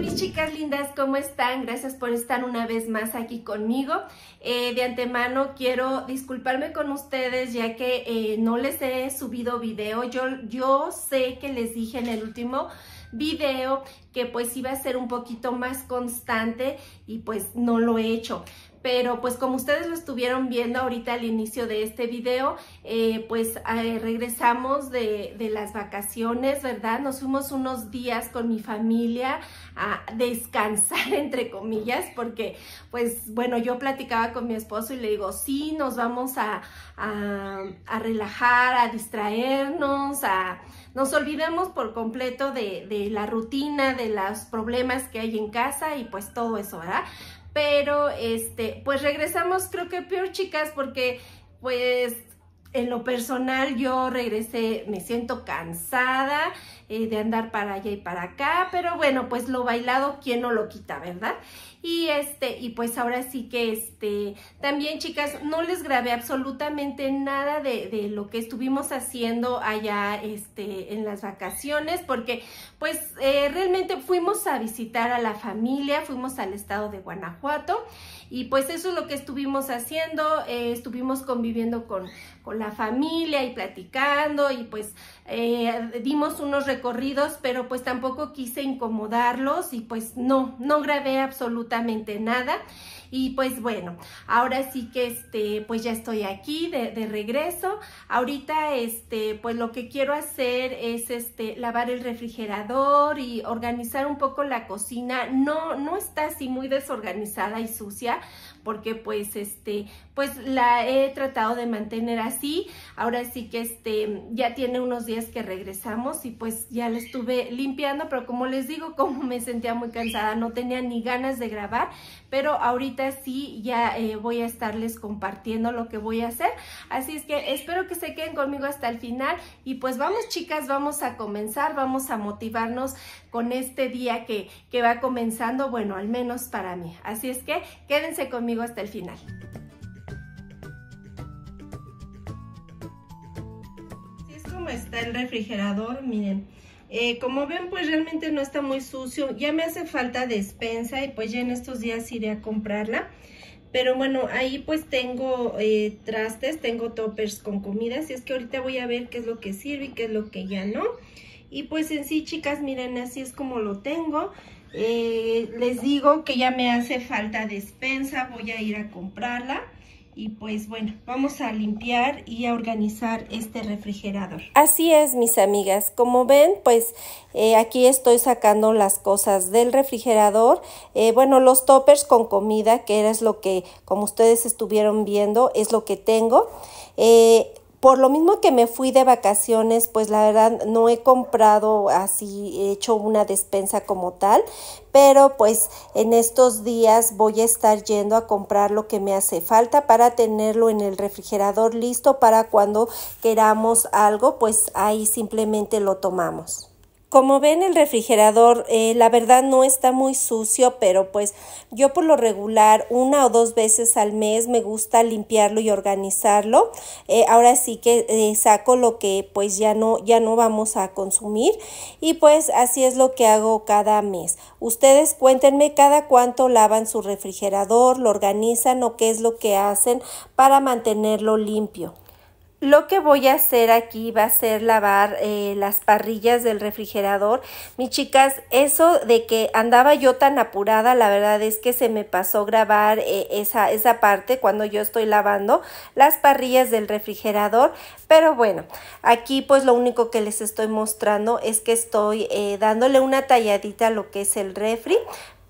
mis chicas lindas, ¿cómo están? Gracias por estar una vez más aquí conmigo. Eh, de antemano quiero disculparme con ustedes ya que eh, no les he subido video. Yo, yo sé que les dije en el último video que pues iba a ser un poquito más constante y pues no lo he hecho pero pues como ustedes lo estuvieron viendo ahorita al inicio de este video, eh, pues eh, regresamos de, las vacaciones, ¿verdad? Nos fuimos unos días con mi familia a descansar, entre comillas, porque pues bueno, yo platicaba con mi esposo y le digo, sí, nos vamos a, relajar, a distraernos, a... Nos olvidemos por completo de, de la rutina, de los problemas que hay en casa y pues todo eso, ¿verdad? Pero, este, pues regresamos creo que peor, chicas, porque pues en lo personal yo regresé, me siento cansada, eh, de andar para allá y para acá, pero bueno, pues lo bailado, ¿quién no lo quita, verdad? Y este, y pues ahora sí que este, también chicas, no les grabé absolutamente nada de, lo que estuvimos haciendo allá este, en las vacaciones, porque pues eh, realmente fuimos a visitar a la familia, fuimos al estado de Guanajuato, y pues eso es lo que estuvimos haciendo, eh, estuvimos conviviendo con, la familia y platicando, y pues dimos unos Corridos, pero pues tampoco quise incomodarlos y pues no, no grabé absolutamente nada. Y pues bueno, ahora sí que este, pues ya estoy aquí de, regreso. Ahorita este, pues lo que quiero hacer es este, lavar el refrigerador y organizar un poco la cocina. No, no está así muy desorganizada y sucia porque pues este, pues la he tratado de mantener así. Ahora sí que este, ya tiene unos días que regresamos y pues ya lo estuve limpiando, pero como les digo, como me sentía muy cansada, no tenía ni ganas de grabar, pero ahorita sí ya eh, voy a estarles compartiendo lo que voy a hacer. Así es que espero que se queden conmigo hasta el final y pues vamos chicas, vamos a comenzar, vamos a motivarnos con este día que, que va comenzando, bueno, al menos para mí. Así es que quédense conmigo hasta el final. está el refrigerador, miren. Eh, como ven, pues realmente no está muy sucio. Ya me hace falta despensa y pues ya en estos días iré a comprarla. Pero bueno, ahí pues tengo eh, trastes, tengo toppers con comida. Así es que ahorita voy a ver qué es lo que sirve y qué es lo que ya no. Y pues en sí, chicas, miren, así es como lo tengo. Eh, les digo que ya me hace falta despensa, voy a ir a comprarla y pues bueno, vamos a limpiar y a organizar este refrigerador. Así es, mis amigas. Como ven, pues eh, aquí estoy sacando las cosas del refrigerador. Eh, bueno, los toppers con comida, que es lo que, como ustedes estuvieron viendo, es lo que tengo. Eh, por lo mismo que me fui de vacaciones, pues la verdad no he comprado así, he hecho una despensa como tal, pero pues en estos días voy a estar yendo a comprar lo que me hace falta para tenerlo en el refrigerador listo para cuando queramos algo, pues ahí simplemente lo tomamos. Como ven el refrigerador, eh, la verdad no está muy sucio, pero pues yo por lo regular una o dos veces al mes me gusta limpiarlo y organizarlo. Eh, ahora sí que eh, saco lo que pues ya no, ya no vamos a consumir y pues así es lo que hago cada mes. Ustedes cuéntenme cada cuánto lavan su refrigerador, lo organizan o qué es lo que hacen para mantenerlo limpio. Lo que voy a hacer aquí va a ser lavar eh, las parrillas del refrigerador. Mis chicas, eso de que andaba yo tan apurada, la verdad es que se me pasó grabar eh, esa, esa parte cuando yo estoy lavando las parrillas del refrigerador. Pero bueno, aquí pues lo único que les estoy mostrando es que estoy eh, dándole una talladita a lo que es el refri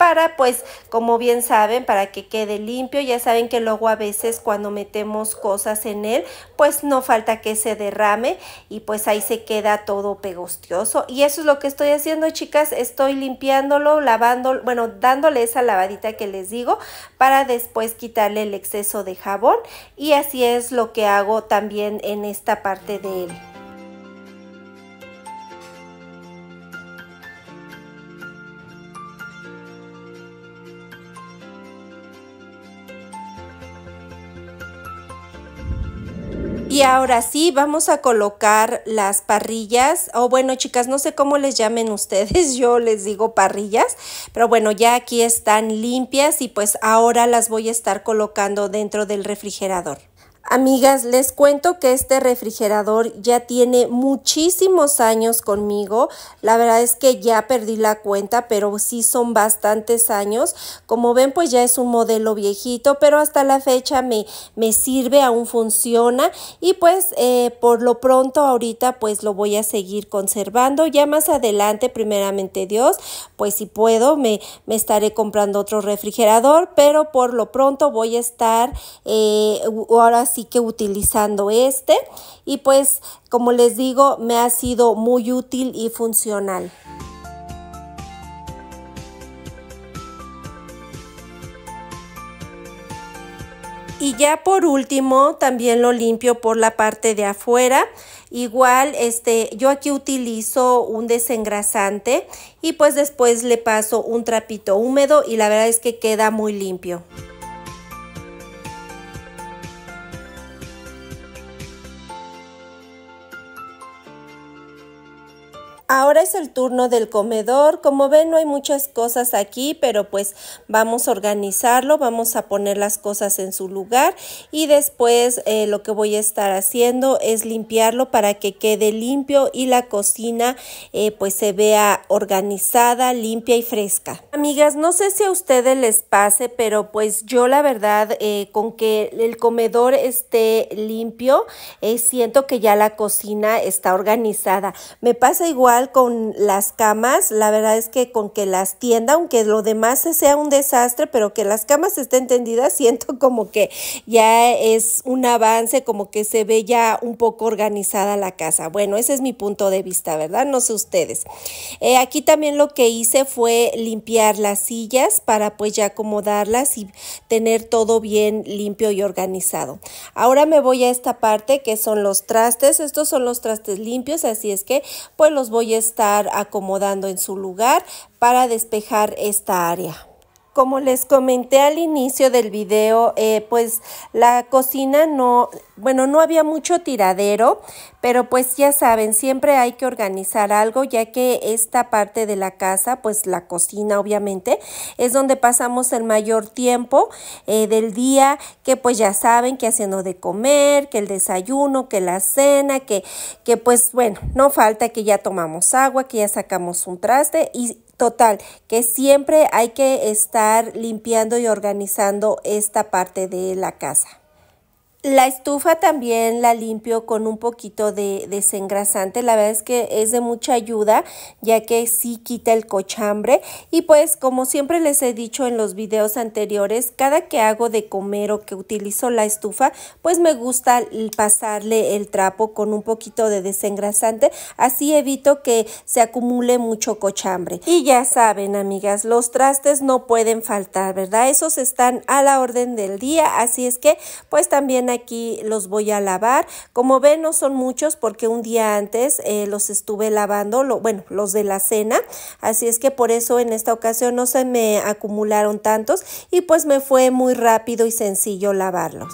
para pues como bien saben para que quede limpio ya saben que luego a veces cuando metemos cosas en él pues no falta que se derrame y pues ahí se queda todo pegostioso y eso es lo que estoy haciendo chicas estoy limpiándolo lavando bueno dándole esa lavadita que les digo para después quitarle el exceso de jabón y así es lo que hago también en esta parte de él Y ahora sí, vamos a colocar las parrillas, o bueno chicas, no sé cómo les llamen ustedes, yo les digo parrillas, pero bueno, ya aquí están limpias y pues ahora las voy a estar colocando dentro del refrigerador. Amigas, les cuento que este refrigerador ya tiene muchísimos años conmigo. La verdad es que ya perdí la cuenta, pero sí son bastantes años. Como ven, pues ya es un modelo viejito, pero hasta la fecha me, me sirve, aún funciona. Y pues eh, por lo pronto ahorita pues lo voy a seguir conservando. Ya más adelante, primeramente Dios, pues si puedo me, me estaré comprando otro refrigerador, pero por lo pronto voy a estar eh, ahora sí que utilizando este y pues como les digo me ha sido muy útil y funcional. Y ya por último, también lo limpio por la parte de afuera. Igual, este, yo aquí utilizo un desengrasante y pues después le paso un trapito húmedo y la verdad es que queda muy limpio. Ahora es el turno del comedor. Como ven, no hay muchas cosas aquí, pero pues vamos a organizarlo, vamos a poner las cosas en su lugar y después eh, lo que voy a estar haciendo es limpiarlo para que quede limpio y la cocina eh, pues se vea organizada, limpia y fresca. Amigas, no sé si a ustedes les pase, pero pues yo la verdad eh, con que el comedor esté limpio, siento que ya la cocina está organizada. Me pasa igual con las camas, la verdad es que con que las tienda, aunque lo demás sea un desastre, pero que las camas estén tendidas, siento como que ya es un avance, como que se ve ya un poco organizada la casa. Bueno, ese es mi punto de vista, ¿verdad? No sé ustedes. Eh, aquí también lo que hice fue limpiar las sillas para pues ya acomodarlas y tener todo bien limpio y organizado. Ahora me voy a esta parte que son los trastes. Estos son los trastes limpios, así es que pues los voy estar acomodando en su lugar para despejar esta área. Como les comenté al inicio del video, eh, pues la cocina no, bueno, no había mucho tiradero, pero pues ya saben, siempre hay que organizar algo, ya que esta parte de la casa, pues la cocina obviamente, es donde pasamos el mayor tiempo eh, del día, que pues ya saben que haciendo de comer, que el desayuno, que la cena, que, que pues bueno, no falta que ya tomamos agua, que ya sacamos un traste y Total, que siempre hay que estar limpiando y organizando esta parte de la casa. La estufa también la limpio con un poquito de desengrasante, la verdad es que es de mucha ayuda ya que sí quita el cochambre y pues como siempre les he dicho en los videos anteriores, cada que hago de comer o que utilizo la estufa pues me gusta pasarle el trapo con un poquito de desengrasante, así evito que se acumule mucho cochambre. Y ya saben amigas, los trastes no pueden faltar, ¿verdad? Esos están a la orden del día, así es que pues también aquí los voy a lavar. Como ven, no son muchos porque un día antes eh, los estuve lavando, lo, bueno, los de la cena. Así es que por eso en esta ocasión no se me acumularon tantos y pues me fue muy rápido y sencillo lavarlos.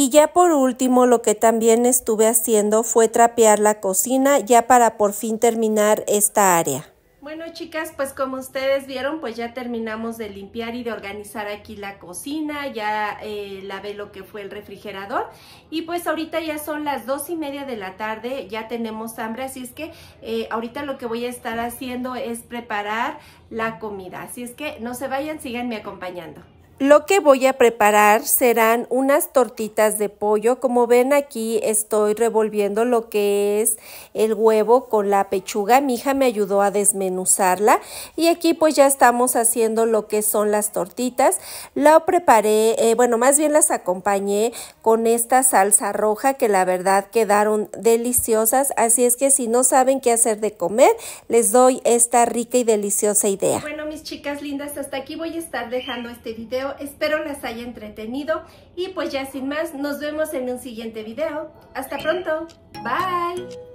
Y ya por último, lo que también estuve haciendo fue trapear la cocina ya para por fin terminar esta área. Bueno chicas, pues como ustedes vieron, pues ya terminamos de limpiar y de organizar aquí la cocina, ya eh, lavé lo que fue el refrigerador y pues ahorita ya son las dos y media de la tarde, ya tenemos hambre, así es que eh, ahorita lo que voy a estar haciendo es preparar la comida, así es que no se vayan, síganme acompañando. Lo que voy a preparar serán unas tortitas de pollo. Como ven aquí estoy revolviendo lo que es el huevo con la pechuga. Mi hija me ayudó a desmenuzarla. Y aquí pues ya estamos haciendo lo que son las tortitas. La preparé, eh, bueno más bien las acompañé con esta salsa roja que la verdad quedaron deliciosas. Así es que si no saben qué hacer de comer, les doy esta rica y deliciosa idea chicas lindas, hasta aquí voy a estar dejando este video. Espero las haya entretenido y pues ya sin más, nos vemos en un siguiente video. Hasta pronto. Bye.